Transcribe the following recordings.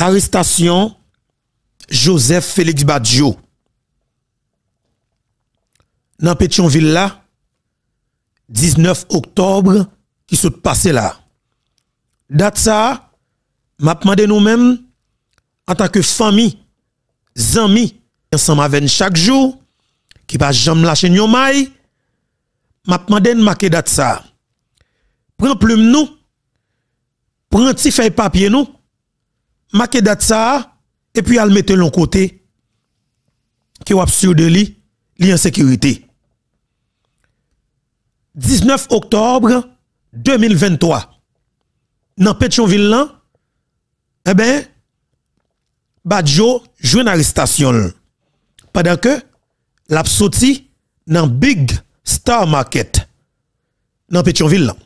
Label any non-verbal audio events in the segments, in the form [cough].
arrestation Joseph Félix Badjo. Dans Pétionville là, 19 octobre qui se passé là. Date ça, m'a demandé nous-mêmes en tant que famille, amis, ensemble avec chaque jour qui va jamais lâcher nos maille, m'a demandé de marquer date ça. Prends plume nous, prends petit feuille papier nous marquer ça et puis elle mettait l'on côté qui est sur de lui, li en sécurité. 19 octobre 2023 dans Pétionville là eh ben Badjo joue une arrestation pendant que l'a sorti dans Big Star Market dans Pétionville là.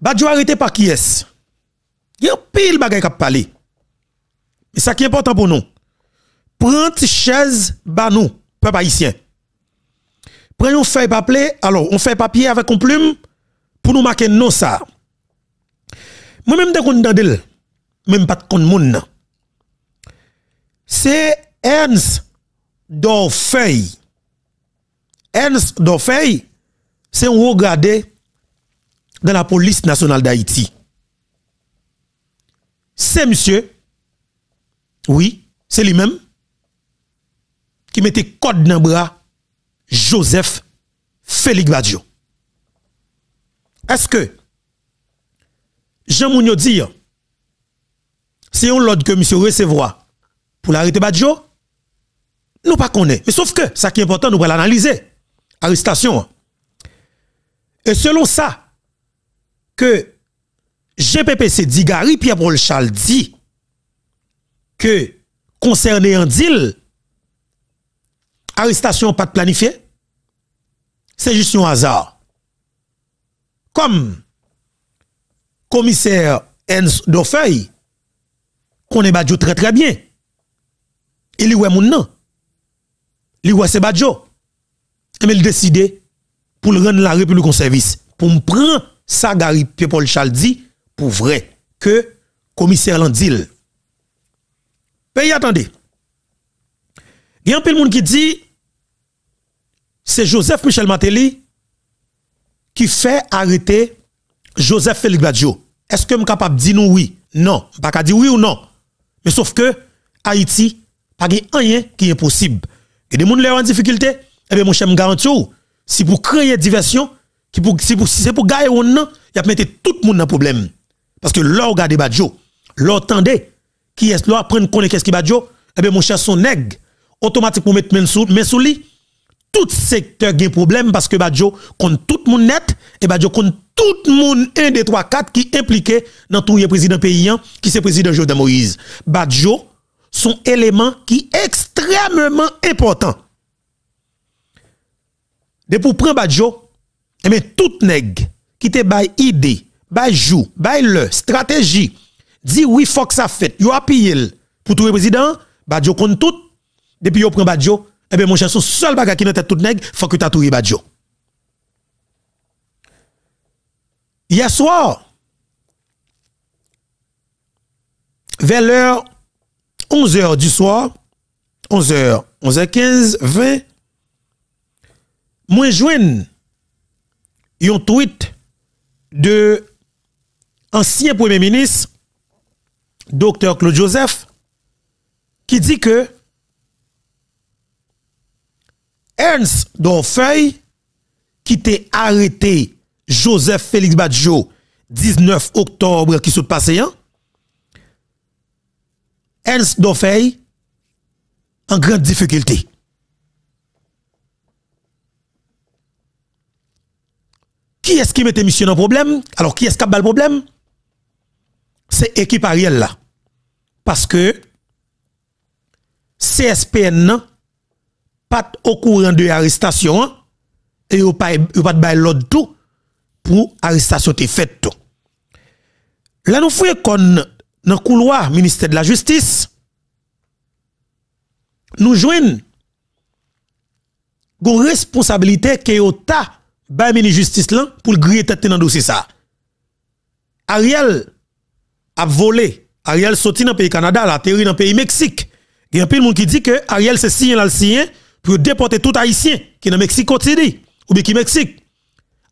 Badjo arrêté par qui est il y a de choses qui parler. mais ce qui est important pour nous. Prends chaise ba nous, peuple haïtien. Prendre une feuille papier, alors on fait papier avec une plume pour nous marquer non ça. Moi même dès Je ne même pas de monde. moun. C'est Ernst Dorfey. Ernst Dorfey, c'est un regardé dans la police nationale d'Haïti c'est monsieur, oui, c'est lui-même, qui mettait code dans le bras Joseph Félix Badjo. Est-ce que Jean Mounio dit, c'est un que monsieur recevra pour l'arrêter Badjo? Nous pas connaît. Mais sauf que, ça qui est important, nous allons l'analyser. Arrestation. Et selon ça, que GPPC dit Gary Pierre Paul Chaldi, que concerné en deal arrestation pas planifiée c'est juste un hasard comme commissaire Hens Dofeuille connaît Badjo très très bien il y a nom il Il y c'est Badjo et il décide pour le rendre la République en service pour me prendre ça Gary Paul Chaldi dit pour vrai que commissaire Landil. Mais attendez. Il y a un peu de monde qui dit c'est Joseph Michel Mateli qui fait arrêter Joseph Félix Badjo. Est-ce que je suis capable de dire oui Non. Je ne pas dire oui ou non. Mais sauf que Haïti, pas de rien qui est possible. Et des gens qui en difficulté, eh bien, mon cher, je garantis si vous créez diversion, si c'est pour gagner ou non, y a tout le monde dans le problème. Parce que là, on regarde Badjo, là, tendez, qui est là, prendre connaît qu'est-ce qui Badjo, eh bien, mon cher, son nègre, automatiquement, mettre main sous, sous lui. Tout secteur a un problème parce que Badjo compte tout le monde net, et Badjo compte tout le monde 1, 2, 3, 4 qui impliqué dans tout le président paysan, hein, qui le président Jovenel Moïse. Badjo, son élément qui est extrêmement important. De pour prendre Badjo, eh bien, tout nègre qui te bail idée, bay jou, bay le, stratégie. Dis oui, faut que ça fait. Yo appuyé pour trouver président, Badjo compte tout. Depuis yo prend Badjo, eh bien mon cher, son seul bagage qui n'a tête tout nèg, faut que tu trouvé Badjo. Hier soir, vers l'heure 11h du soir, 11h, 11h15, 20, moi joue un tweet de ancien Premier ministre, docteur Claude Joseph, qui dit que Ernst Dorfeuille, qui t'a arrêté Joseph Félix Badjo 19 octobre qui s'est passé hein? Ernst Dorfeuille, en grande difficulté. Qui est-ce qui mettait monsieur dans le problème? Alors, qui est-ce qui a le problème? c'est l'équipe Ariel là. Parce que CSPN n'a pas au courant de l'arrestation hein, et il pas de l'autre tout pour arrestation fait faite. Là nous qu'on dans le couloir ministère de la justice. Nous jouons une responsabilité que au ta la justice là pour griller tête dans dossier ça. Ariel a volé. Ariel sorti dans le pays Canada, la atterri dans le pays Mexique. Il y a un monde qui dit que Ariel se signé là le pour déporter tout haïtien qui dans Mexique quotidien, ou bien qui Mexique.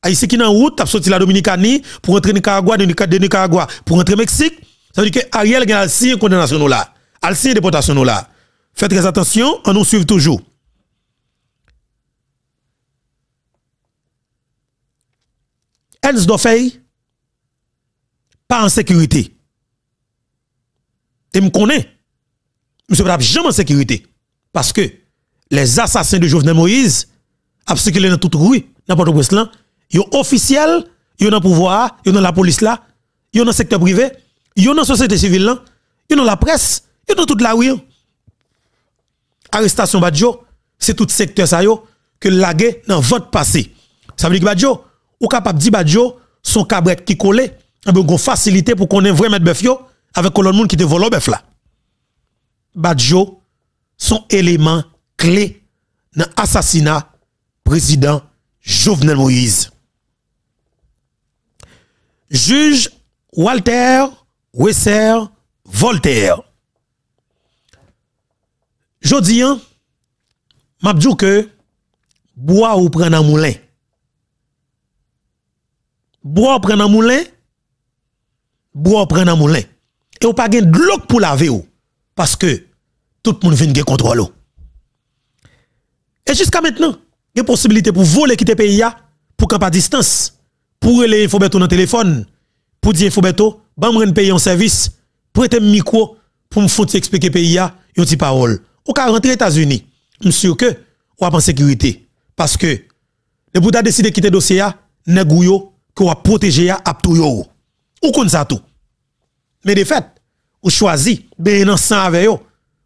Haïtien qui en route, a sorti la Dominicanie pour entrer Nicaragua, de Nicaragua pour entrer Mexique. Ça veut dire que Ariel a signé condamnation là, a signé déportation là. Faites très attention, on nous suit toujours. Ernst Doffey, pas en sécurité. Et me connais. Monsieur pas jamais en sécurité. Parce que les assassins de Jovenel Moïse, sont dans toute rue, n'importe où ils sont officiels, ils sont dans le pouvoir, ils sont dans la police là, ils sont dans le secteur privé, ils sont dans la société civile là, ils sont dans la presse, ils sont dans toute la rue. Arrestation Badjo, c'est tout secteur ça yo, que lagué dans votre passé. Ça veut dire que Badjo, ou capable de dire Badjo, son cabret qui colle, a une facilité pour qu'on ait vrai maître avec le monde qui te vole bœuf là. Badjo sont élément clé dans l'assassinat président Jovenel Moïse. Juge Walter Wesser Voltaire. Jodi an, hein, ma que bois ou prend un moulin. Bois ou prend un moulin. Bois ou prend un moulin et ou pas gain de l'eau pour laver ou parce que tout le monde vient de contrôler. et jusqu'à maintenant il y a possibilité pour voler quitter le pays pour camp à distance pour les faut dans le téléphone pour dire faut bientôt ban me payer en service pour être micro pour me foutre expliquer pays a une petite parole ou ka rentrer aux États-Unis monsieur que ou en sécurité parce que le Bouddha décide de quitter dossier a nèg que ou protéger a tout yo ou kon ça tout mais de fait, ou choisi ben sans avec eux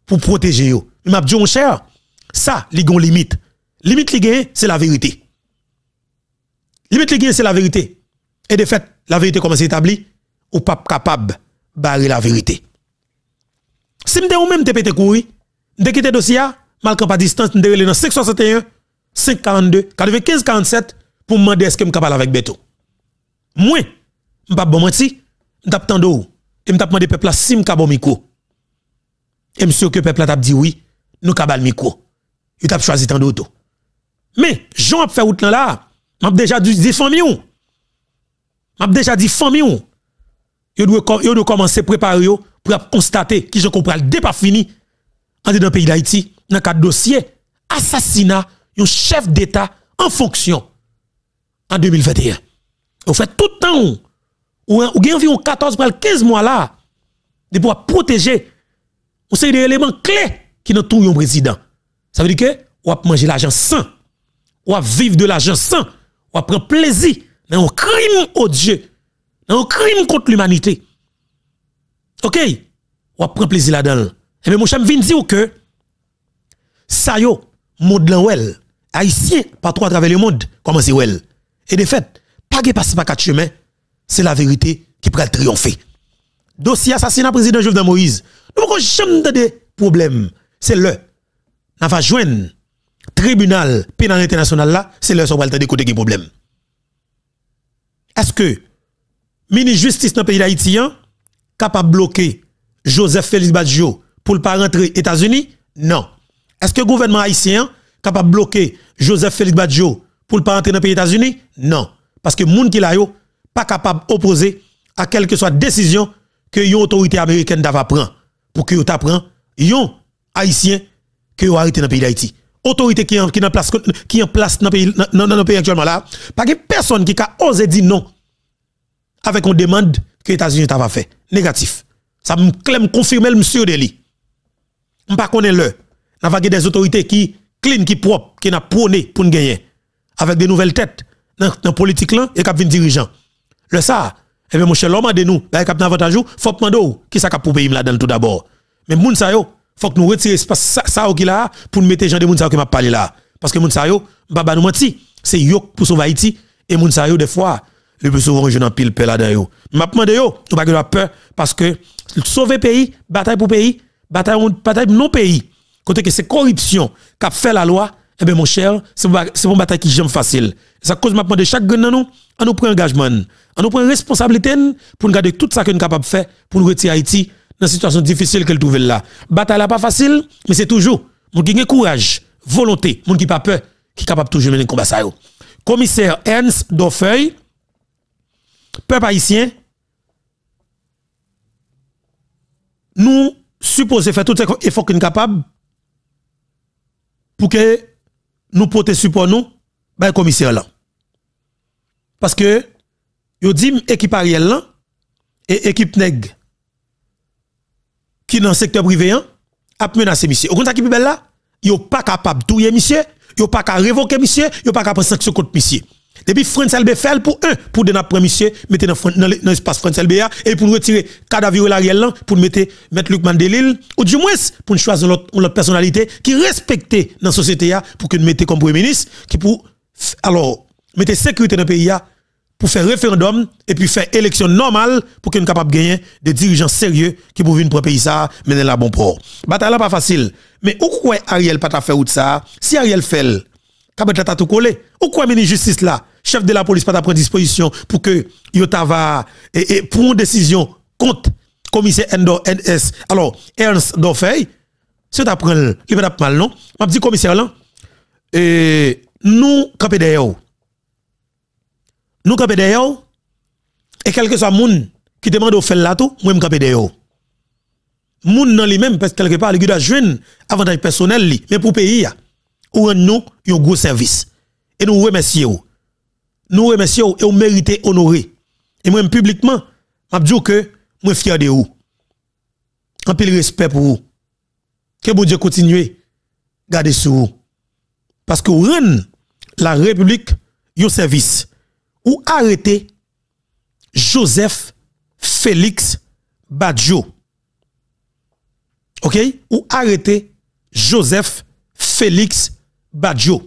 pour protéger eux. Mais m'a dit mon cher, ça li gon limite. Limite li c'est la vérité. Limite li c'est la vérité. Et de fait, la vérité commence à établir, ou pas capable barrer la vérité. Si m'de ou même te pété courir, que tes dossier, mal pas distance, m'de relé dans 561 542 45, 47 pour m'en demander est-ce que m'capable avec Beto. Moi, pas bon menti, m'tap tando et m'a demandé peuple si m'ka bon micro. Et monsieur que peuple t'a dit oui, nous kabal micro. Il t'a choisi tant d'autres. Mais Jean a fait route là, m'a déjà dit famille familles. M'a déjà dit famille millions. Yo doit yo commencer préparer pour constater qui je comprends dès pas fini en dans pays d'Haïti dans quatre dossiers assassinat yon chef d'État en fonction en 2021. Vous fait tout le temps ou, ou gen environ 14 pral 15 mois là de pouvoir protéger ou c'est des éléments clés qui nous tout un président ça veut dire que ou a manger l'argent sans ou a vivre de l'argent sans ou a prendre plaisir dans un crime dieu, dans un crime contre l'humanité OK ou a prendre plaisir là-dedans et eh bien mon cher vient dire que ça yo monde l'anwel haïtien partout à travers le monde comment c'est well et de fait pas de passe pas quatre chemins c'est la vérité qui pourrait triompher. Dossier assassinat président Jovenel Moïse. Nous ne jamais de problème. C'est le. Nous va tribunal pénal international là, c'est le sur de côté qui problème. Est-ce que ministre justice dans le pays est hein, capable de bloquer Joseph Félix Badjo pour ne pas rentrer aux États-Unis? Non. Est-ce que le gouvernement haïtien capable de bloquer Joseph Félix Badjo pour ne pas rentrer dans pays États-Unis? Non. Parce que les gens qui là, pas capable d'opposer à quelle que soit décision que les autorités américaine d'avoir prendre pour que ta Ils yon haïtiens que ont arrêté dans le pays d'Haïti. Autorité qui est qui en place qui en place dans le pays actuellement là, pas que personne qui a osé dire non avec une demande que les États-Unis t'a fait. Négatif. Ça me clame le monsieur de ne connais pas le. N'a pas des autorités qui clean qui propre qui n'a prôné pour gagner avec des nouvelles têtes dans la politique là et qui des dirigeants. Le ça, eh bien, mon cher, l'homme de nous, là, il avantage, il faut demander qui ça cap pour payer là-dedans tout d'abord. Mais moun sa yo, faut que nous retirions ça, ça qui là, pour nous mettre les gens de moun sa qui m'a parlé là. Parce que moun sa yo, baba nous menti, c'est yo pour sauver Haïti, et moun sa yo, des fois, le plus souvent, je n'en pile peur là-dedans yo. M'a demandé yo, nous pas que peur, parce que sauver pays, bataille pour pays, bataille, bataille non pays, côté que c'est corruption qui a fait la loi, eh bien, mon cher, c'est une bataille qui j'aime facile. Ça cause maintenant de chaque dans nous, à nous prendre engagement, à nous prendre responsabilité pour nous garder tout ça que nous capable de faire pour nous retirer Haïti dans la situation difficile qu'elle trouve là. Bataille n'est pas facile, mais c'est toujours, mon qui courage, volonté, mon qui pas peur, qui est capable toujours mener le combat ça. Commissaire Ernst Daufeuil, peuple haïtien, nous supposons faire tout ce qu'il faut capable pour que nous porter support nous par bah, commissaire là. Parce que yo dit équipe Ariel là et équipe Neg qui dans secteur privé hein a menacé monsieur. Au contraire qui belle là, yo pas capable touyer monsieur, yo pas capable révoquer monsieur, yo pas capable sanction contre monsieur puis, France LB fait pour un, pour donner premier monsieur, mettre dans, l'espace France LBA, et pour retirer cadavre l'Ariel pour mettre, Luc Mandelil, ou du moins, pour choisir autre personnalité qui respectait dans la société pour que mette comme premier ministre, qui pour, alors, mettre sécurité dans le pays pour faire référendum et puis faire élection normale pour qu'on soit capable gagner des dirigeants sérieux qui pour venir pour pays ça mener la bon port. Bataille là pas facile, mais ou quoi Ariel pas ta faire ça, si Ariel fait, capable t'a tout coller. Ou quoi ministre justice là chef de la police pas prendre disposition pour que Yota va et, une décision contre commissaire Endo NS. Alors, Ernst Dorfey, si tu apprends, il va mal, non? M'a dit commissaire là, et nous, camper derrière Nous, camper derrière et quel que soit moun qui demande au fait là tout, moi, je campé Moun nan li même, parce que quelque part, il doit avant avantage personnel li, mais pour pays, ou nous, un gros service. Et nous remercions nous remercions eh et vous méritez honorer. Et moi, publiquement, je dis que je suis fier de vous. Un peu de respect pour vous. Que vous Dieu continue. garder sur vous. Parce que vous rendez la République un service. Ou arrêtez Joseph Félix Badjo. OK? Ou arrêtez Joseph Félix Badjo.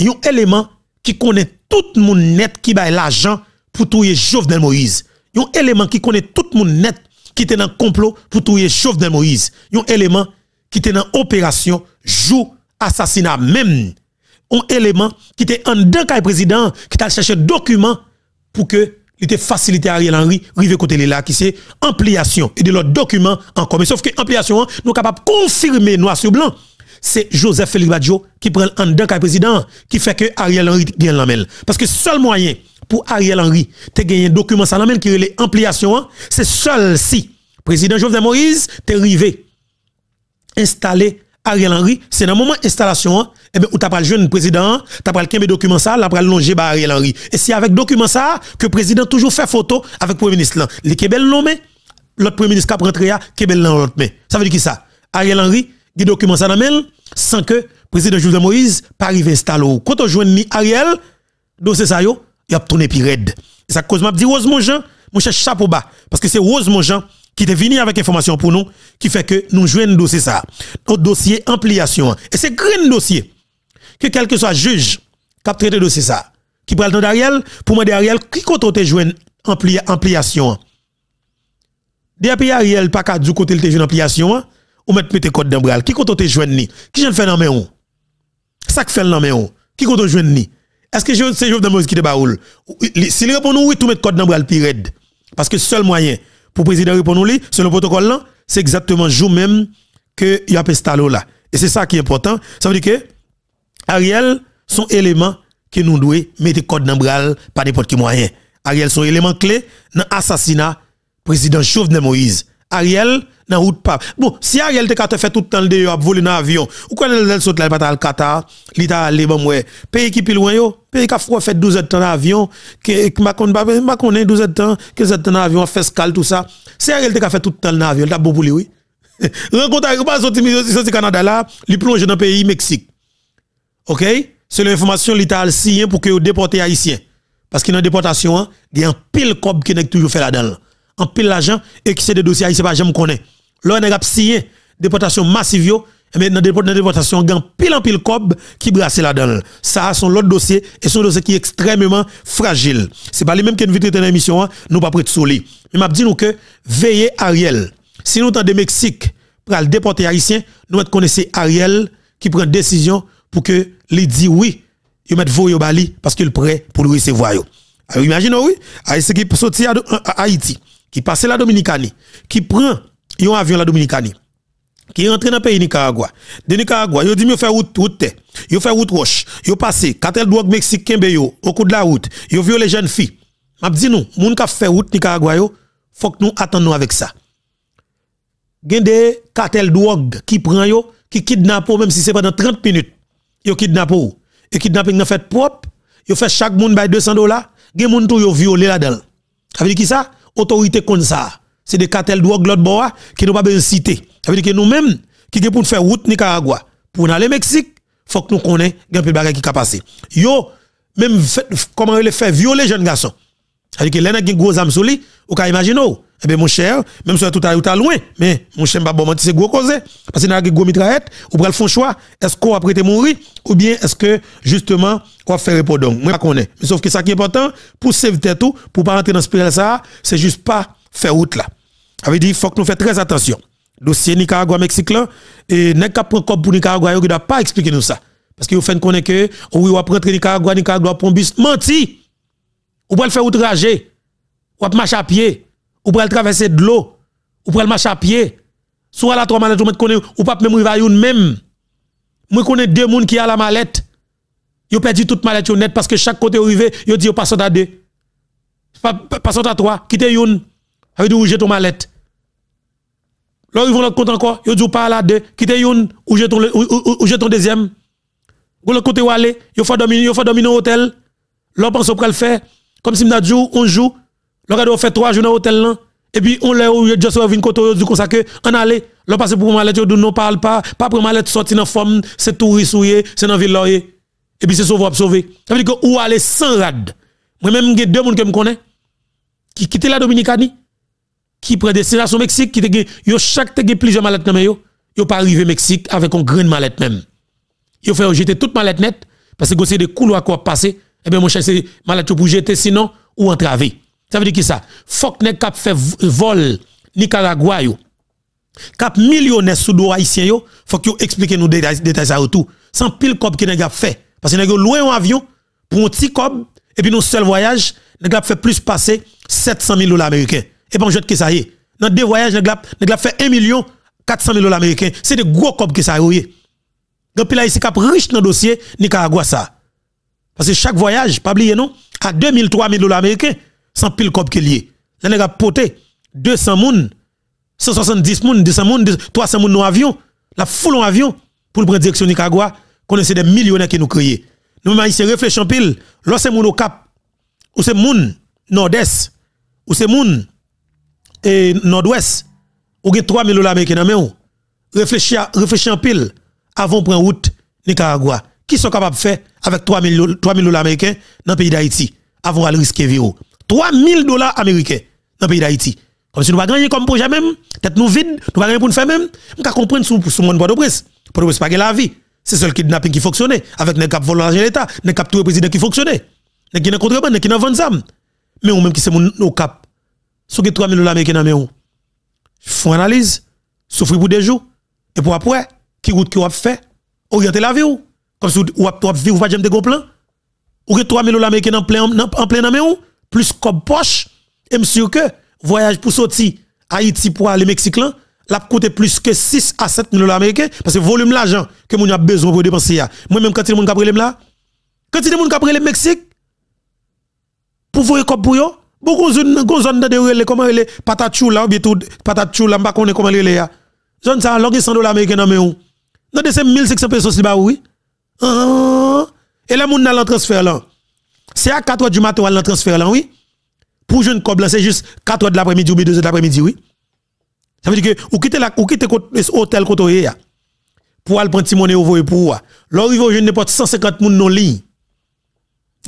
Un élément qui connaît tout le monde net qui baille l'argent pour tuer Jovenel Moïse. Un élément qui connaît tout le monde net qui était dans complot pour tuer Jovenel Moïse. Un élément qui est dans opération joue assassinat même. Un élément qui est en dedans président qui t'a cherché document pour que il était facilité à Ariel Henry river côté là qui c'est ampliation et de l'autre document encore mais sauf que ampliation nous capable confirmer noir sur blanc c'est Joseph Félix Badjo qui prend en dedans président qui fait que Ariel Henry gagne main parce que seul moyen pour Ariel Henry te gagner un document ça qui est l'ampliation, c'est seul si président Joseph Moïse t'es arrivé installer Ariel Henry, c'est dans le moment installation, et hein. eh ben où tu pas le jeune président, t'as pas le document ça, tu pas le longer par Ariel Henry. Et c'est avec document ça que le président toujours fait photo avec le premier ministre. Le Québec nommé, l'autre premier ministre qui a rentré, Québec l'autre. Ça veut dire qui ça? Ariel Henry, des documents ça sans que président Jovenel Moïse pas arrive installé. Quand on joint ni Ariel, dossier ça yo, il a tourné pire raide. Ça cause m'a dit Rose Jean, mon cher chapeau bas parce que c'est Rose Jean qui est venu avec information pour nous qui fait que nous le dossier ça. Notre dossier ampliation et c'est grand dossier que quel que soit juge qui a traité dossier ça qui prend le temps d'Ariel pour demander Ariel qui compte te joindre ampliation. Depuis Ariel pas du côté le te ampliation hein? ou mettre mettre code d'embral qui compte te joindre ni qui j'en fait dans main ça que fait dans main ou qui compte joindre ni est-ce que c'est Jovenel Moïse qui te baoul s'il répond oui tout mettre code d'embral bras parce que seul moyen pour le président répondre selon selon protocole là c'est exactement jour même que y a pestalo là et c'est ça qui est important ça veut dire que Ariel son élément que nous doit mettre code d'embral par pas n'importe quel moyen Ariel son élément clé dans assassinat président Jovenel Moïse Ariel dans route pas. Bon, si Ariel te fait tout le temps le voler dans avion, ou quand elle saute là pas le Qatar, il t'a allé Pays qui plus loin yo, pays qui a fait 12 heures dans avion, que ma connait ma 12 heures temps, heures dans avion, fiscal tout ça. Si Ariel te fait tout le temps dans avion, t'a bon pour lui oui. [laughs] Rencontre avec pas sorti sorti Canada là, il plonge dans pays Mexique. OK C'est l'information l'État signé hein, pour que déporter haïtien. Parce qu'il y a une déportation, hein, il y a un pile cob qui est toujours fait là-dedans. Un pile l'argent et qui c'est des dossiers haïtiens pas jamais connais. L'on y a signé déportation massive, mais dans déportation, il pile en pile cob qui brasse là-dedans. Ça, son l'autre dossier, et son dossier qui est extrêmement fragile. C'est pas les mêmes qui invité dans l'émission, nous pas prêts de souler. Mais m'a dit nous que, veillez Ariel. Si nous de Mexique, pour le déporter haïtien, nous connaissons Ariel qui prend décision pour que lui dit oui, il met voyo au Bali parce qu'il est prêt pour le recevoir. Alors imaginez oui, Haïti qui sorti à Haïti, qui passe la Dominicanie, qui prend il y a un avion la Dominicani, qui est rentré dans le pays Nicaragua. De Nicaragua, ils ont dit qu'ils fait route, route vous ils fait route roche, ils ont passé, cartel drogue Mexique, au coup de la route, ils ont les jeunes filles. Je dis nous, les gens qui fait route Nicaragua, il faut que nous attendions avec ça. Il y des cartels drogue qui prennent, qui kidnappent, même si c'est pendant 30 minutes, ils kidnappent. Et kidnapping fait propre, ils fait chaque monde 200 dollars, vous moun tout des gens qui violé là-dedans. Ça veut dire qui ça? Autorité comme ça c'est des cartels de l'autre bois qui n'ont pas besoin citer. Ça veut dire que nous-mêmes, qui pour faire route Nicaragua, pour aller au Mexique, faut que nous connaissions les qui a passé. Yo, même comment ils fait violer jeunes garçons. Ça veut dire que les a qui ont gros sur lui, ou imaginer. Eh mon cher, même si tout à l'heure, loin, mais mon cher, pas bon, c'est gros cause. Parce que nous avons gros mitraillette, ou le font choix, est-ce qu'on a prêté mourir, ou bien est-ce que, justement, on va faire répondre. Donc, moi, je connais. Mais sauf que ça qui est important, pour sauver tout, pour ne pas rentrer dans ce pire ça, c'est juste pas faire route là avait dit il faut que nous fassions très attention. Dossier Nicaragua-Mexique là, et n'est qu'à prendre pour Nicaragua, il ne pas expliqué nous ça. Parce que vous faites connaître que, ou vous rentrez Nicaragua, Nicaragua pour bus, menti! Ou pouvez le faire outrager, ou marcher à pied, ou pouvez le traverser de l'eau, ou pouvez le marcher à pied. Soit la trois mallettes, ou pas même rivaille une même. Moi, connais deux monde qui a la mallette. Ils perdu toute mallette honnête parce que chaque côté arrivé, ils dit, ils passent à deux. Passons à trois, quittez une. Ça veut dire, jette ton mallette. Là, ils vont l'autre compte encore. Ils disent, pas là, deux. quitter yon, ou jette ton, ou, ton deuxième. Ou l'autre côté, ou aller. Ils font dominer, ils font dominer hôtel. Là, pense qu'on le faire. Comme si on dit, on joue. Là, on fait trois jours dans l'hôtel, là. Et puis, on l'a, ou juste vient côté, ou dit a du consacré. on allait. Là, passe pour mallette, on ne parle pas. Pas pour mallette sorti dans forme, c'est tout risouillé, c'est dans ville, Et puis, c'est sauvé, sauvé. Ça veut dire que, où aller sans rad. Moi-même, j'ai deux personnes qui me connais qui quittent la Dominicanie qui prend destination Mexique, qui te yo chaque te plusieurs mallettes dans yo, yo pas arrivé Mexique avec un grain mallette même. Yo fait jeter toute mallette net parce que c'est des couloirs quoi passer, et eh bien mon cher c'est malette pour jeter sinon ou entraver. Ça veut dire qui ça Faut que kap fait vol Nicaragua yo. Cap millionnaire sous haïtien yo, faut que yo explique nous détails à tout. Sans pile cop qui a fait parce que nous loin un avion pour un petit cob et puis nous seul voyage, nous fait plus passer 700 000 dollars américains. Et bon, je que ça y est. Dans deux voyages, nous avons fait 1 million 400 000 dollars américains. C'est des gros copes qui ça y est. Donc, là, ici, cap riche dans le dossier Nicaragua ça. Parce que chaque voyage, pas oublier non, à 2000, 3000 dollars américains, sans pile cop qui lié. Là, nous avons poté 200 moun, 170 moun, 200 moun, 300 moun dans avion. La foule en avion pour prendre direction Nicaragua, qu'on des millionnaires qui nous créent. Nous, ici, réfléchissons pile, lorsque c'est moun au cap, ou c'est moun nord-est, ou c'est moun et nord-ouest, ou avez 3 000 dollars américains dans réfléchis réfléchis en pile avant de prendre route Nicaragua. Qui sont capables de faire avec 3 000 dollars américains dans le pays d'Haïti avant de risquer vivre 3 000 dollars américains dans le pays d'Haïti. Comme si nous ne gagner comme projet même, être nous vides, nous ne gagner pour nous faire même. Nous ne comprendre sous le monde de presse. presse. port au n'a pas la vie. C'est seul kidnapping qui fonctionnait avec les cap volant de l'État, les cap de le président qui Nous les qui dans contrebande, les qui de vente Mais ou même qui c'est mon cap sous 3 000 dollars américains dans Font analyse, souffrez pour des jours, et pour après, qui route que vous fait, orienter la vie ou. Comme si vous avez vu, de gros Ou que 3 000 dollars américains en plein en plein plus comme poche, et monsieur que le voyage pour sortir Haïti pour aller au Mexique là, l'a coûte plus que 6 à 7 000 dollars parce que le volume l'argent que vous avez besoin pour dépenser. Moi-même, quand il y a des gens qui là, quand il y a des gens qui Mexique, pour voir comme pour Beaucoup qu'on zone, qu'on zone de relais, comment relais, patate là ou bien tout, patate là m'pas connait comment relais, ya. Zone ça, longue 100 dollars américains dans mes Dans de ces 1500 pesos, si bah oui. Ah, ah. Et là, monde nan transfert là. C'est à 4 h du matin, on transfert là, oui. Pour jeune coblan, c'est juste 4 h de l'après-midi ou 2 h de l'après-midi, oui. Ça veut dire que, ou quitter la, ou quitter l'hôtel côté là Pour aller prendre monnaie ou voye pour, l'on arrive je jeune pas 150 moun non ligne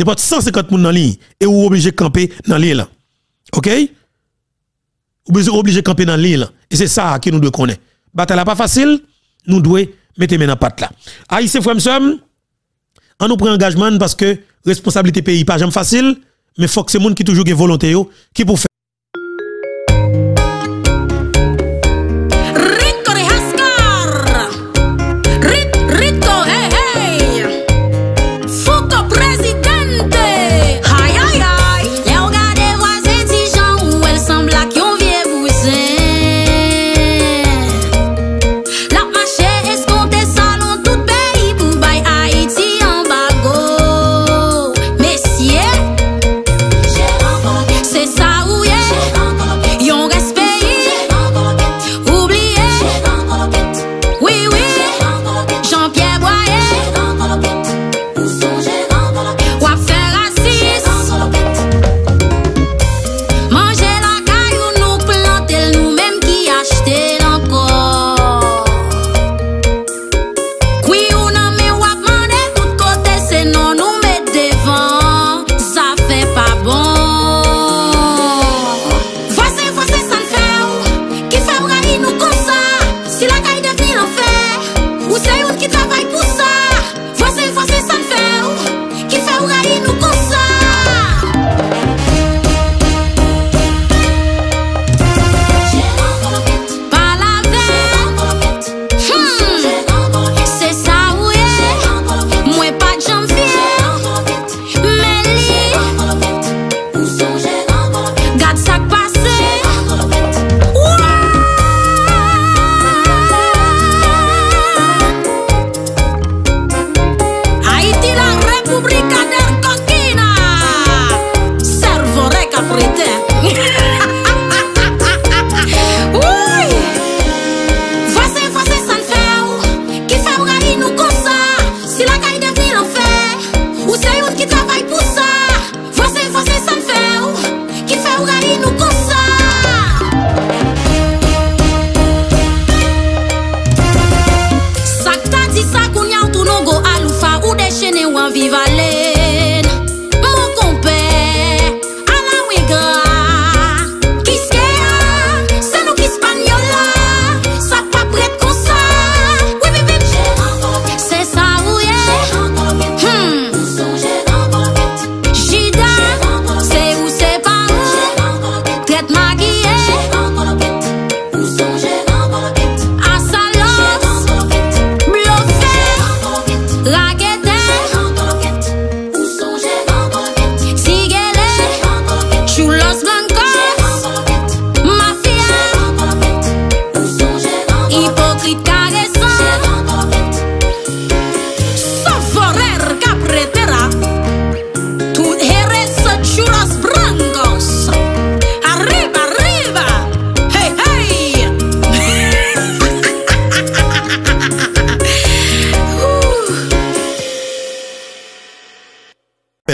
a pas 150 personnes dans l'île et vous obligé de camper dans l'île. OK Vous êtes obligé de camper dans l'île. Et c'est ça que nous devons connaître. Bataille pas facile, nous devons mettre main dans patte là. c'est sommes on nous prend engagement parce que responsabilité pays pas jamais facile, mais faut que c'est monde qui toujours volonté qui pour faire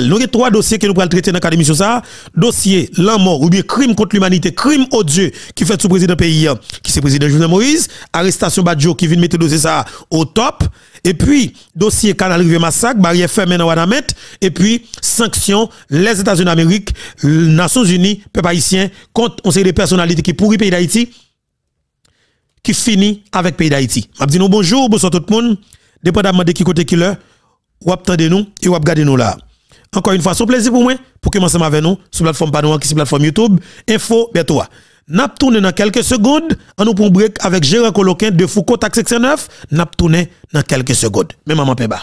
Il nous avons trois dossiers que nous pouvons traiter dans l'académie sur ça. Dossier, l'amour, ou bien crime contre l'humanité, crime odieux qui fait sous président pays, qui c'est président Jovenel Moïse, arrestation Badjo qui vient de mettre le dossier ça au top. Et puis, dossier Canal Rivière Massacre, barrière fermée dans Wanamet. Et puis, sanctions, les États-Unis d'Amérique, Nations Unies, peuple haïtien, contre on sait des personnalités qui pourrit pays d'Haïti, qui finit avec pays d'Haïti. Je dis bonjour, bonsoir tout le monde. Dépendamment de qui côté qui l'heure, ou attendez nous et ou regardez nous là. Encore une fois, son plaisir pour moi pour commencer avec nous sur la plateforme Panouan qui est la plateforme YouTube. Info, bientôt. N'a dans quelques secondes. On nous un break avec Gérard Coloquin de Foucault, taxe 9. N'a dans quelques secondes. Mais maman Peba.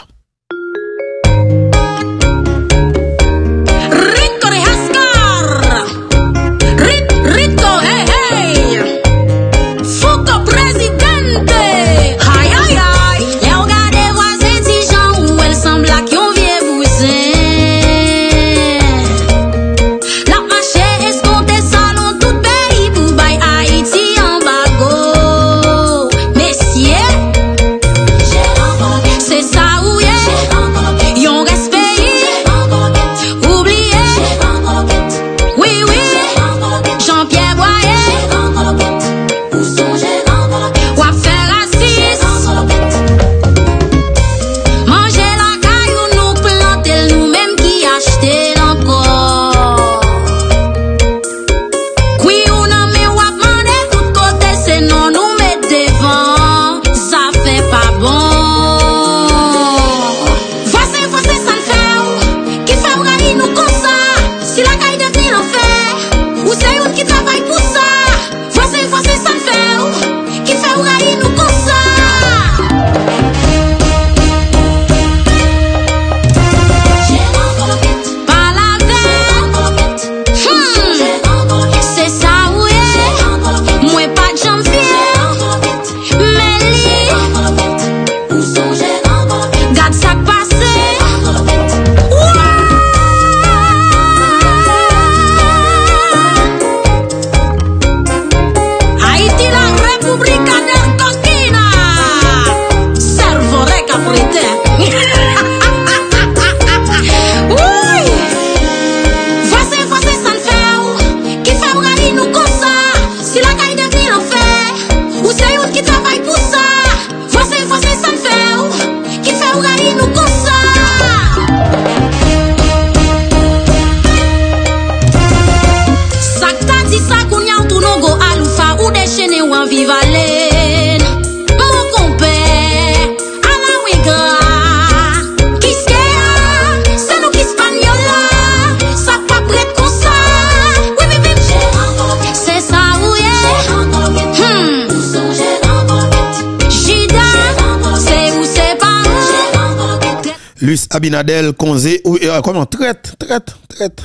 Abinadel, Konze, ou, euh, comment, traite, traite, traite.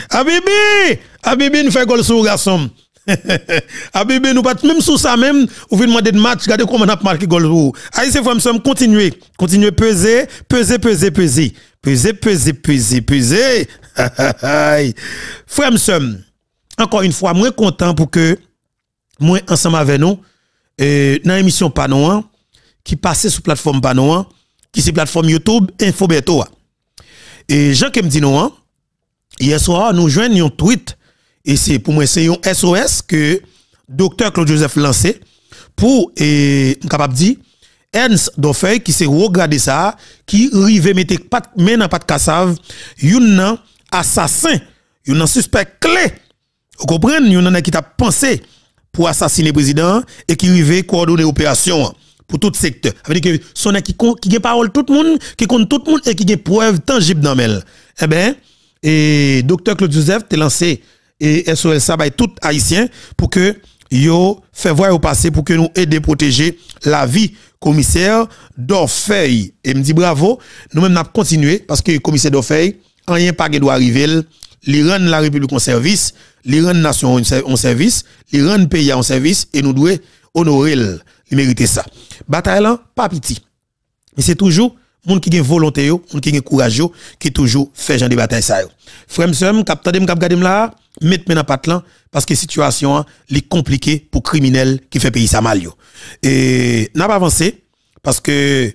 [laughs] Abibi, Abibi nous fait gol sur garçon. [laughs] Abibi nous bat même sous ça même, ou de demander de match, regardez comment on a marqué gol pour. Aïe, ah, c'est continuez, continuez peser, peser, peser, peser, peser, peser, peser, peser. [laughs] Frère, encore une fois, suis content pour que, moi ensemble avec nous, dans l'émission Panouan. qui passait sur plateforme panouan qui c'est plateforme YouTube InfoBeto. Et Jean qui me dit non, hein, hier soir, nous joignons un tweet, et c'est pour moi, c'est un SOS que docteur Claude Joseph lancé pour, et capable dit, Ernst Dofeuille, qui s'est regardé ça, qui rive mettre pat, men pat kassav, yon assassin, yon suspect clé. Vous comprenez? Yon a qui t'a pensé pour assassiner le président et qui rive coordonner opération. Hein pour tout secteur. Ça veut dire que son qui qui a parole tout le monde, qui compte tout le monde et qui a preuve tangible dans elle. Eh bien, et docteur Claude Joseph t'a lancé et SOS ça tout haïtien pour que yo fait voir au passé pour que nous aider protéger la vie commissaire d'Orfeuille. Et me dit bravo, nous même n'a continuer parce que commissaire d'Orfeuille, rien pas doit arriver, l'Iran la République en service, l'Iran nation en service, l'Iran pays en service et nous devons honorer il mérite ça. Bataille là, pas petit. Mais c'est toujours monde qui est volonté yo, monde qui est courage qui toujours fait genre de bataille ça yo. Frère sœur, cap tande cap gade là, mettez pat là parce que situation hein, est compliquée pour criminels qui fait pays sa mal yo. Et n'a pas avancé parce que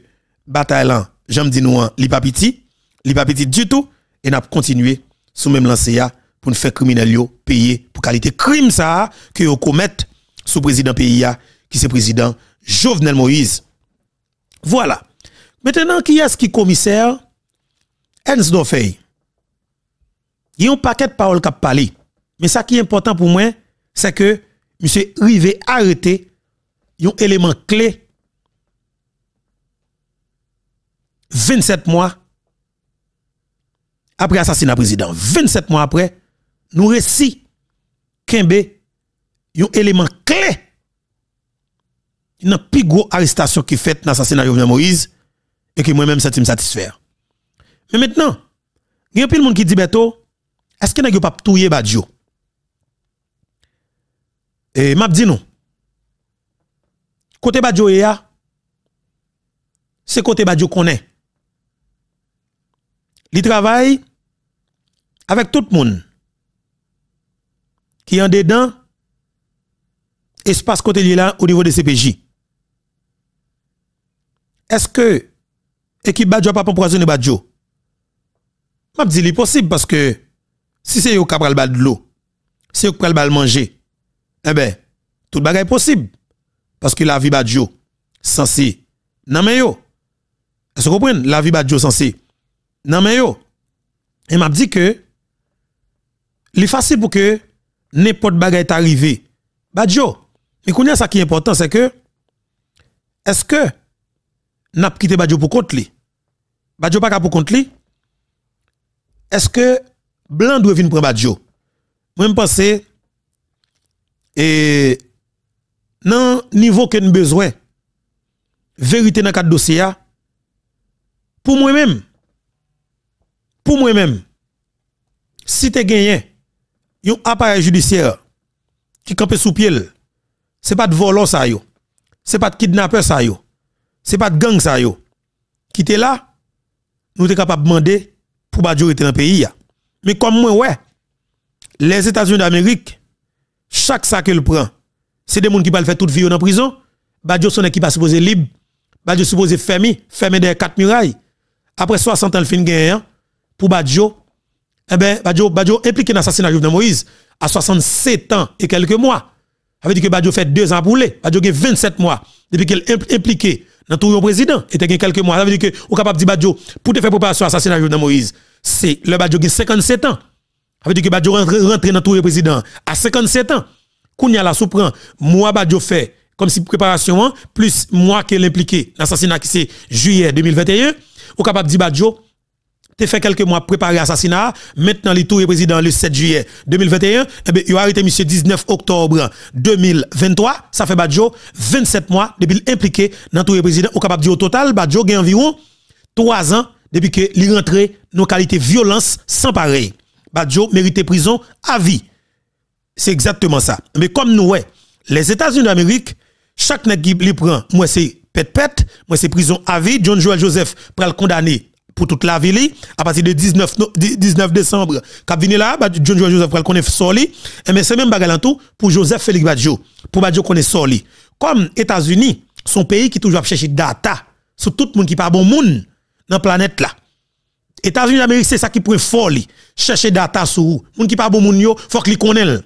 bataille là, j'aime dire nous, hein, li pas petit, li pas petit du tout et n'a continué sous même lancé pour faire criminels yo payer pour qualité crime ça que yo commettent sous président pays qui c'est président Jovenel Moïse. Voilà. Maintenant, qui est-ce qui commissaire Enzo Il y a un paquet de paroles qui parlé. Mais ça qui est important pour moi, c'est que monsieur Rivé arrêté un élément clé 27 mois après assassinat président. 27 mois après, nous récit a un élément clé il a plus gros arrestation qui fait dans l'assassinat de Jovenel Moïse et que moi-même je me satisfaire. Mais maintenant, il y a plus de monde qui dit est-ce n'y n'a pas touyer Badjo Et m'a dis, non. Côté Badjo là. c'est côté Badjo qu'on est. Il travaille avec tout le monde qui est en dedans espace côté là au niveau de CPJ est-ce que l'équipe Badjo n'a pas empoisonné Badjo Je dis possible parce que si c'est eux qui prennent le de l'eau, si eux qui prennent le manger, eh bien, tout le est possible. Parce que la vie Badjo, censée, non mais yo. Est-ce que vous comprenez? La vie Badjo censée, non mais yo. Et m'a dit que, il facile pour que n'importe est arrivé. Badjo, mais qu'on ça qui est important, c'est que, est-ce que, n'a pas quitté Badjo pour contre lui. Badjo pas pour contre lui. Est-ce que Blanc doit venir pour Badjo? Moi, je pense, et, non, niveau que nous besoin, vérité dans le dossier, pour moi-même, pour moi-même, si tu gagné, un appareil judiciaire qui campe sous pied, c'est pas de volant ça yo, c'est pas de kidnappeur ça yo, c'est pas de gang ça yo. Qui était là, nous sommes capables de demander pour était dans pays. Mais comme moi, ouais, les États-Unis d'Amérique, chaque sac qu'il prend, c'est des gens qui peuvent faire toute vie en prison. Badjo son équipe a supposé libre. Badjo supposé fermé, fermé derrière quatre murailles. Après 60 ans, le fin gagnant, hein, pour Badjo, eh ben, Badjo, Badjo impliqué dans l'assassinat de Moïse à 67 ans et quelques mois. Ça veut dire que Badjo fait deux ans pour lui. Badjo a 27 mois depuis qu'il est impliqué dans tout le président. Et a quelques mois. Ça veut dire que, ou capable de dire, pour te faire préparation à l'assassinat de Moïse, c'est le Badjo qui a 57 ans. Ça veut dire que Badjo rentre, dans tout le président à 57 ans. Kounia la surprend moi Badjo fait comme si préparation, hein, plus moi qui l'impliqué, l'assassinat qui c'est juillet 2021, ou capable de dire Badjo, tu fait quelques mois préparer assassinat, maintenant les le président le 7 juillet 2021, eh ben il a arrêté monsieur 19 octobre 2023, ça fait Badjo 27 mois depuis impliqué dans tour président au capable au total Badjo gagne environ 3 ans depuis que il rentré nos qualités violence sans pareil. Badjo mérite prison à vie. C'est exactement ça. Mais comme nous les États-Unis d'Amérique, chaque nèg qui prend, moi c'est pète pète, moi c'est prison à vie, John Joel Joseph le condamner, pour toute la ville à partir de 19, 19 décembre vous venir là bah, John Joseph connaît connaître soli et eh mais c'est même bagarre tout pour Joseph Félix Badjo pour Badjo connaît soli comme États-Unis son pays qui toujours chercher data sur tout le monde qui pas bon monde dans la planète là États-Unis d'Amérique c'est ça qui pourrait fort. chercher data sur monde qui pas bon monde il faut qu'il connaisse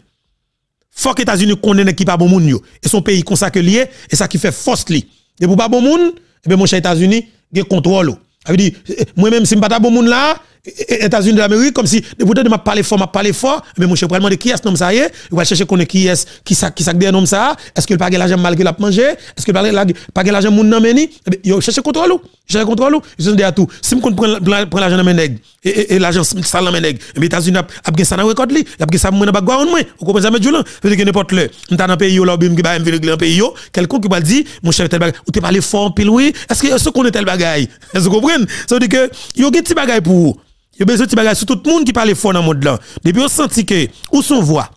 faut que États-Unis connaissent qui pas bon monde et son pays comme ça lié et ça qui fait force et pour pas bon monde et eh ben mon cher États-Unis il contrôle ça dit eh, moi-même, si je ta suis pas bon monde là, États-Unis e- de l'Amérique, comme si, de vous de m'a parlé fort, m'a parlé fort, mais mon cher, vraiment, de qui est ce nom ça y est, il va chercher qu'on est qui est, qui ça, qui ça, qui nom ça, est-ce qu'il pague l'argent malgré la manger, est-ce qu'il pague l'argent mon nom meni, eh il cherche contrôle, il cherche contrôle, je cherche à tout. Si on prend l'argent dans mes et l'argent sale dans mes nègres, mais eh États-Unis a gagné ça dans le record, li, a gagné ça dans le bagouin, vous comprenez ça, mais Vous dire que n'importe le, on dans un pays, là, bim, qui va dans un pays, quelqu'un qui va dire, mon cher, tel bagage, ou t'es parlé fort, pile oui, est-ce que, ce qu'on est tel bagay? est-ce que vous comprenez? Ça veut dire que, il y a un petit bagage pour vous. Yo besoin de bagay sur tout le monde qui parle fort dans le monde là. Depuis on sentit que ou son voix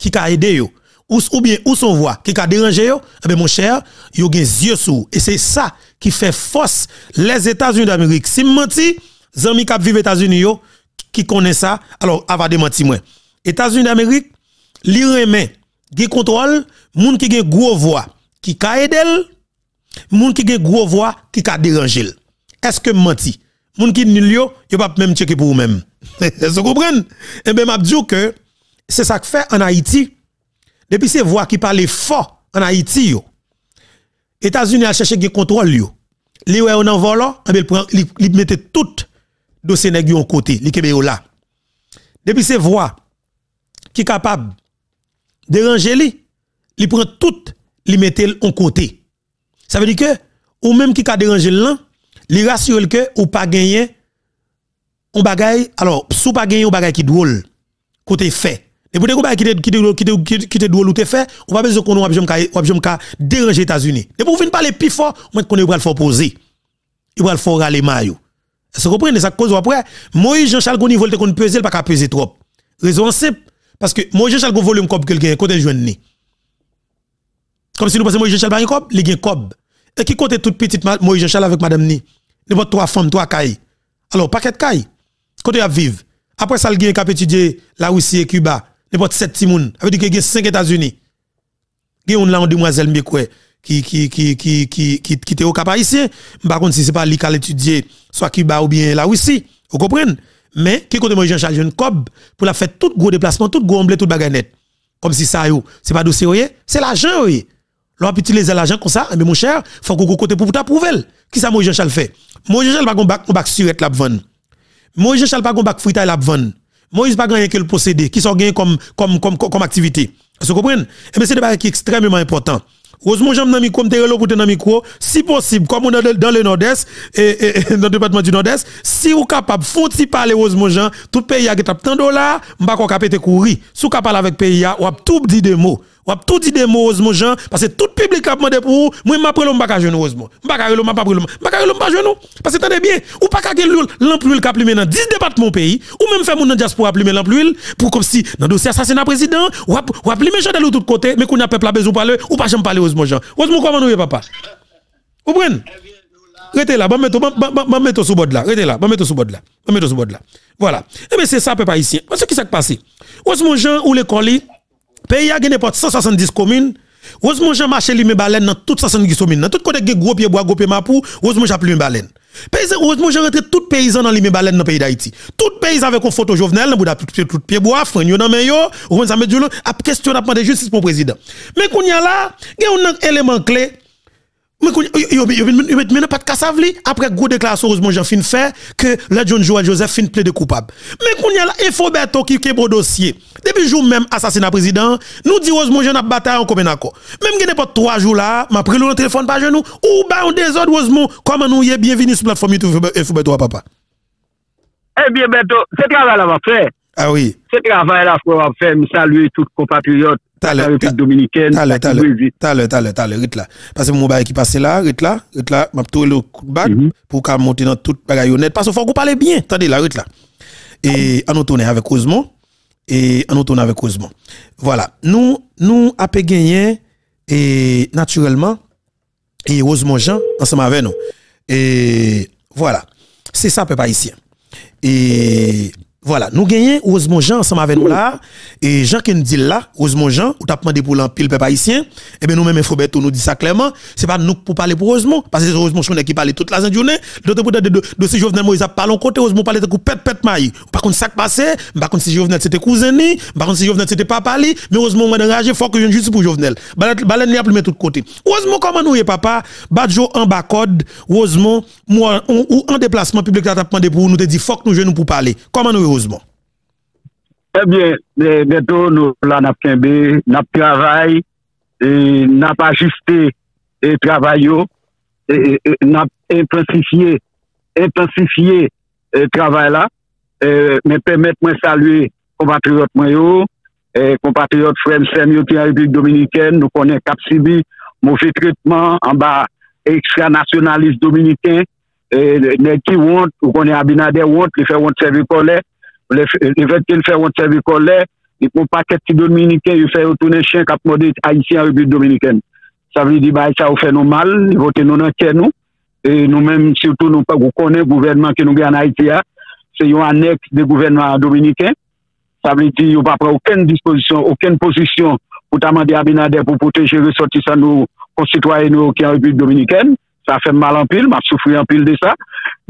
qui a aidé yo ou, ou bien ou son voix qui a dérangé yo, eh ben mon cher, yo des yeux sous et c'est ça qui fait force les États-Unis d'Amérique. Si menti, amis qui vivent États-Unis yo qui connaît ça, alors avant de mentir, moi. États-Unis d'Amérique, li qui gen contrôle, monde qui une gros voix qui ka aidé, monde qui une gros voix qui ka dérangé. Est-ce que menti moun ki nul yo, yo pas même checker pour vous-même. [laughs] vous comprenez Et eh ben m'a dit que c'est ça que fait en Haïti. Depuis ces voix qui parlent fort en Haïti yo. États-Unis a cherché à contrôle yo. Li wè on en volant, et eh ben prend li mette tout dossier nèg en côté, li kebe yo Depuis ces voix qui capable déranger li, li prend tout, li mette en côté. Ça veut dire que ou même qui ka déranger l'un, li rassure que ou pas gagné on bagaille alors sou pas gagné ou bagaille qui drôle côté fait et pour te bagaille qui qui qui qui drôle ou te fait on pas besoin qu'on on jamais jamais ka déranger États-Unis et pour venir parler plus fort on qu'on pas le faire poser il va le faire aller maillot est-ce que vous comprenez ça cause après Moïse Jean-Charles au niveau te qu'on peser pas ka peser trop raison simple parce que Moïse Jean-Charles go volume comme quelqu'un côté jeune ni comme si nous passions Moïse Jean-Charles par un cob il y gagne cob et qui côté toute petite Moïse Jean-Charles avec madame ni N'importe trois femmes, trois cailles. Alors, paquet de cailles. Côté à vivre. Après ça, il qui a étudié la Russie et Cuba. N'importe sept timoun. Ça veut dire qu'il y a cinq États-Unis. Il y a une demoiselle Mekwe qui qui qui qui qui qui était au cap haïtien par contre si c'est pas lui étudier soit Cuba ou bien la Russie vous comprenez mais qui côté moi Jean-Charles Jeune Cob pour la faire tout gros déplacement tout gros emblé tout net. comme si ça yo c'est pas dossier c'est l'argent oui l'on utilisé l'argent comme ça, mais mon cher, faut que côté pour t'approuver. Qui ça, moi, Jean-Charles fait? Moi, Jean-Charles pas un bac, un bac la vanne. Moi, Jean-Charles pas un fruit. frita la vanne. Moïse pas gagné que le possédé, qui sont gagnés comme, comme, comme, comme, activité. Vous comprenez? Mais eh c'est des débat qui est extrêmement important. Heureusement, j'aime dans micro, m'te pour dans micro. Si possible, comme on est dans le nord-est, dans le département du nord-est, si vous capable, faut si parler, heureusement, Jean, tout pays a qui tape 10 dollars, pas de courir. Si vous capable avec pays a, ou tout dit des mots. M'a tout dit des mots heureusement Jean parce que tout public a demandé pour vous, moi m'a pris le m'pa jeune heureusement. M'pa ka le m'pa pas le m'pa ka le m'pa jeune parce que des bien, ou pas ka le cap plumer dans 10 départements pays ou même faire mon dans diaspora plumer l'amplule pour comme si dans dossier assassinat président ou ou plumer Jean de l'autre côté mais qu'on n'a peuple a besoin parler ou pas jamais parler heureusement Jean. Heureusement comment nous papa. ou comprenez Rete là, bon mettre bon mettre sous bord là, rete là, bon mettre sous bord là. Bon mettre sous bord là. Voilà. eh bien c'est ça peuple haïtien. qu'est-ce qui s'est passé Heureusement Jean ou l'école pays a gagné 170 communes. Heureusement, j'ai marché les baleines dans toutes 70 communes. Dans tout côté, j'ai gros pied bois, gros pied mapou. Heureusement, j'ai plus les baleines. heureusement, j'ai rentré tout paysan dans les baleines dans le pays d'Haïti. Tout paysan avec un photo jovenel, avez tout pied bois, frère, dans mes yo, ou ça s'amène du long, à question, de justice pour le président. Mais qu'on y a là, il y a un élément clé. Mais il n'y a pas de cassav après gros déclaration heureusement j'en fin faire que le John Joel Joseph fin plaide coupable. Mais qu'on y la info berto qui est dossier. Depuis jour même assassinat président, nous disons heureusement j'en a bataille en commun accord. Même gagne pas trois jours là, m'a pris le téléphone par genou ou ba on désordre heureusement comment nous y est bienvenue sur plateforme YouTube berto papa. Eh bien Berto, c'est travail là va faire. Ah oui. C'est travail là qu'on va faire, me saluer tous compatriotes la République dominicaine, t'as le, t'as le, t'as le, t'as le, t'as le, là. Parce que mon bail qui passait là, rite là, rite là, m'a tourné le coup de bac mhm. pour qu'à monte dans toute bagaille honnête. Parce qu'il faut qu'on parle bien. Attendez, la rite là. Et on nous tourne avec Rosemont. Et on nous tourne avec Rosemont. Voilà. Nous, nous, à gagné, et naturellement, et Rosemont Jean, ensemble avec nous. Et voilà. C'est ça, peuple haïtien. Et voilà, nous gagnons heureusement Jean ensemble avec nous là et Jean qui nous dit là, heureusement Jean, ou t'a demandé pour l'empile peuple haïtien, et eh bien nous même faut nous dit ça clairement, c'est pas nous pour parler pour heureusement, parce que Osemon Jean qui parle toute la journée, L'autre pour de de si Jovenel Moïse parle au côté heureusement parler de coup pète pète maille. Par contre ça passait par contre si Jovenel c'était cousin ni, par contre si Jovenel c'était papa li, mais heureusement, m'a enragé, faut que je juste pour Jovenel. Baleine a plus mettre tout côté. comment nous est papa, Badjo en bas code, moi ou en déplacement public t'a demandé pour nous te dit faut que nous jeune pour parler. Comment nous eh bien, eh, bientôt, nous, là, nous avons travaillé, nous avons ajusté le travail, nous avons intensifié, intensifié le travail là. Mais permettez-moi de saluer les compatriotes, les compatriotes français qui en République dominicaine, nous connaissons Cap Sibi, mauvais traitement en bas extra-nationaliste dominicain, qui ont, nous connaissons Abinader, qui fait un service collègue. Le vetel fè wot servikollè, li pou pa ket ki Dominiken, li fè wot toune chen kap modit Haitien reput Dominiken. Sa vli di ba, sa wot fè nou mal, li votè nou nan ken nou, e nou menm sirtou nou pa wot konè gouvernement ki nou gen Haitien, se yon annek de gouvernement Dominiken. Sa vli di, yon pa pre ouken disposition, ouken position, pou tamandè Abinader pou poteje resotisan nou konsitwayen nou ki an reput Dominiken. a fèm mal an pil, m ap soufri an pil de sa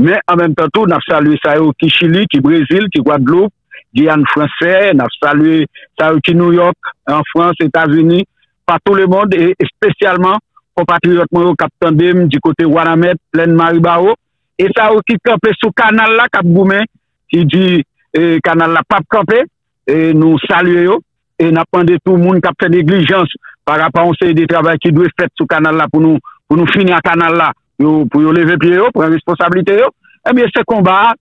mè an mèm tan tou, n ap salwe sa yo ki Chili, ki Brésil, ki Guadeloupe di an Fransè, n ap salwe sa yo ki New York, en Frans Etats-Unis, pa tout le monde e spesyalman, kompati yo kapten Deme, di kote Wanamet Len Maribao, e sa yo ki kapè sou kanal la kap Goumen ki di kanal eh, la pap kapè e nou salwe yo e n ap pande tout moun kapte neglijans pa rapan ou se yon di travèl ki dwe fèt sou kanal la pou nou pou nou fini a kanal la, pou yon leve piye yo, pou yon responsabilite yo, eh e miye se komba,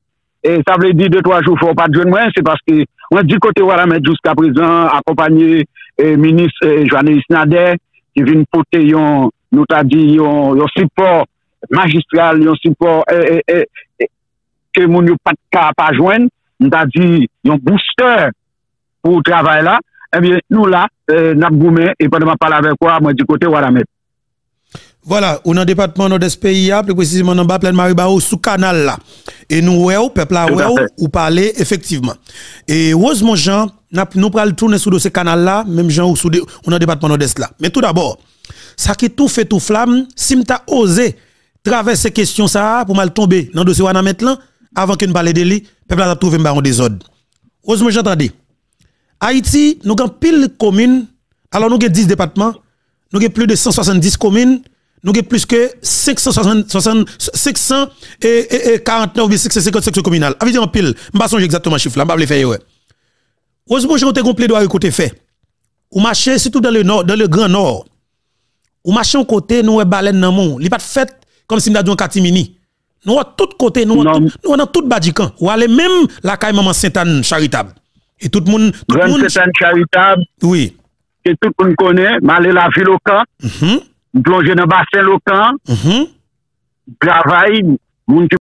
e eh, sa vle di 2-3 jou fwo pa dwen mwen, se paske, mwen di kote wala mwen jusqu'a prizman, akompanyi, e, eh, minis, e, Joanne Isnader, ki vin pote yon, nou ta di, yon, yon support magistral, yon support, e, e, e, ke moun yon patka pa jwen, nou ta di, yon booster pou travay la, e miye nou la, e, nap goumen, e pwede mwa pala vekwa, mwen di kote wala mwen. Voilà, ou dans le département nord-est pays, plus précisément dans le bas plein Marie-Baou, sous canal là. Et nous, ouais, peuple là, ouais, ou parler effectivement. Et heureusement, Jean, nous prenons le tourner sous ce canal là, même Jean, ou sous dans le département nord-est là. Mais tout d'abord, ça qui tout fait tout flamme, si as osé traverser questions ça pour mal tomber dans le dossier là maintenant, avant que nous parle de lui, peuple là, trouvé un Jean, Heureusement, j'entendais. Haïti, nous avons pile communes, alors nous avons 10 départements, nous avons plus de 170 communes, nous avons plus que 549 ou 550 sections communales. dit en pile, je ne sais pas exactement le chiffre je ne vais pas le faire. Heureusement, j'ai un complet de côté fait. Ou marché, surtout dans le nord, dans le grand nord. Ou marché en côté, nous avons baleine dans le monde. Il pas fait comme si nous avions un catimini. Nous avons tout côté, nous avons tout badican. Ou allez même la caille maman Sainte-Anne charitable. Et tout le monde. Grande Sainte-Anne charitable. Oui. Et tout le monde connaît, malé la ville au camp. Mm -hmm. m plonje nan basen lo kan, m plonje nan basen lo kan,